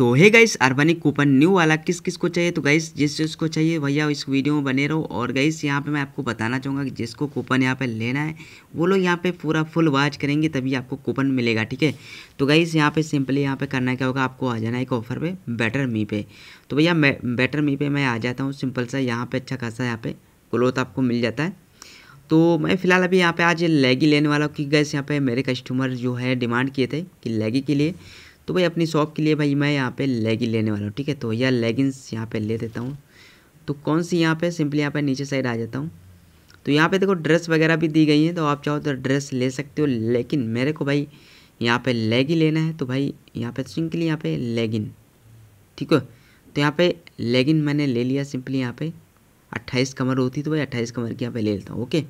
तो है guys अर्बनिक coupon new वाला किस किस को चाहिए तो गाइस जिस को चाहिए भैया इस वीडियो में बने रहो और गाइस यहाँ पे मैं आपको बताना चाहूँगा कि जिसको कूपन यहाँ पे लेना है वो लोग यहाँ पे पूरा फुल वाच करेंगे तभी आपको कूपन मिलेगा ठीक है तो गाइस यहाँ पे सिंपली यहाँ पे करना क्या होगा आपको आ जाना है एक ऑफर पर बेटर मी पे तो भैया बेटर मी पे मैं आ जाता हूँ सिंपल सा यहाँ पर अच्छा खासा यहाँ पर क्लोथ आपको मिल जाता है तो मैं फ़िलहाल अभी यहाँ पर आज लेगी लेने वाला हूँ कि गैस यहाँ पे मेरे कस्टमर जो है डिमांड किए थे कि लेगी के लिए तो भाई अपनी शॉप के लिए भाई मैं यहाँ पे लेगिन लेने वाला हूँ ठीक है तो या लेगिंग्स यहाँ पे ले देता हूँ तो कौन सी यहाँ पे सिंपली यहाँ पे नीचे साइड आ जाता हूँ तो यहाँ पे देखो ड्रेस वगैरह भी दी गई है तो आप चाहो तो ड्रेस ले सकते हो लेकिन मेरे को भाई यहाँ पर लेगी लेना है तो भाई यहाँ पर सिंपली यहाँ पे लेगिन ठीक है तो यहाँ पर लेगिन मैंने ले लिया सिंपली यहाँ पर अट्ठाईस कमर होती तो भाई अट्ठाईस कमर की यहाँ पर ले लेता हूँ ओके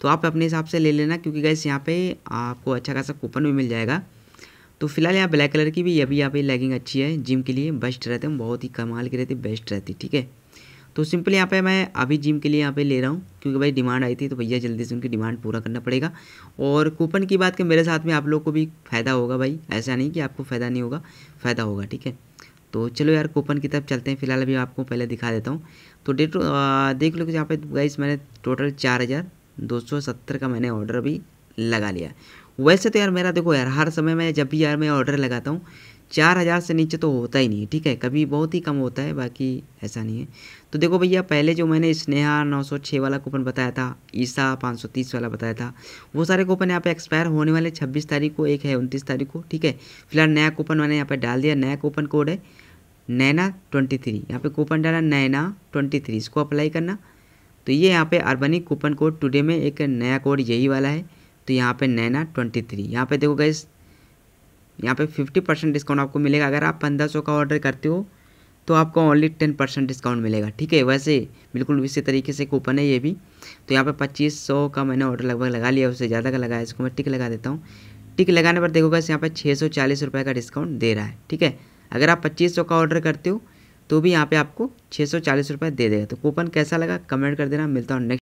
तो आप अपने हिसाब से ले लेना क्योंकि गैस यहाँ पे आपको अच्छा खासा कूपन भी मिल जाएगा तो फिलहाल यहाँ ब्लैक कलर की भी अभी यहाँ पे लेगिंग अच्छी है जिम के लिए बेस्ट रहते हैं बहुत ही कमाल की रहती है बेस्ट रहती ठीक है तो सिंपल यहाँ पे मैं अभी जिम के लिए यहाँ पे ले रहा हूँ क्योंकि भाई डिमांड आई थी तो भैया जल्दी से उनकी डिमांड पूरा करना पड़ेगा और कूपन की बात के मेरे साथ में आप लोग को भी फ़ायदा होगा भाई ऐसा नहीं कि आपको फ़ायदा नहीं होगा फ़ायदा होगा ठीक है तो चलो यार कूपन की तरफ चलते हैं फिलहाल अभी आपको पहले दिखा देता हूँ तो डेट देख लो कि यहाँ पे गाइस मैंने टोटल चार हज़ार दो सौ सत्तर का मैंने ऑर्डर अभी लगा लिया वैसे तो यार मेरा देखो यार हर समय मैं जब भी यार मैं ऑर्डर लगाता हूँ चार हज़ार से नीचे तो होता ही नहीं ठीक है कभी बहुत ही कम होता है बाकी ऐसा नहीं है तो देखो भैया पहले जो मैंने स्नेहा नौ सौ छः वाला कूपन बताया था ईसा पाँच सौ तीस वाला बताया था वो सारे कूपन यहाँ पे एक्सपायर होने वाले छब्बीस तारीख को एक है उनतीस तारीख को ठीक है फिलहाल नया कूपन मैंने यहाँ पर डाल दिया नया कूपन कोड है नैना ट्वेंटी थ्री यहाँ पर कूपन डाला नैना ट्वेंटी थ्री इसको अप्लाई करना तो ये यहाँ पर अर्बनिक कूपन कोड टुडे में एक नया कोड यही वाला है तो यहाँ पे नैना ट्वेंटी थ्री यहाँ पर देखो गाइस यहाँ पे फिफ्टी परसेंट डिस्काउंट आपको मिलेगा अगर आप पंद्रह सौ का ऑर्डर करते हो तो आपको ओनली टेन परसेंट डिस्काउंट मिलेगा ठीक है वैसे बिल्कुल इसी तरीके से कूपन है ये भी तो यहाँ पे पच्चीस सौ का मैंने ऑर्डर लगभग लगा लिया उससे ज़्यादा का लगाया इसको मैं टिक लगा देता हूँ टिक लगाने पर देखोगा यहाँ पर छः सौ चालीस रुपये का डिस्काउंट दे रहा है ठीक है अगर आप पच्चीस सौ का ऑर्डर करते हो तो भी यहाँ पर आपको छः सौ चालीस रुपये दे देगा तो कूपन कैसा लगा कमेंट कर देना मिलता हूँ नेक्स्ट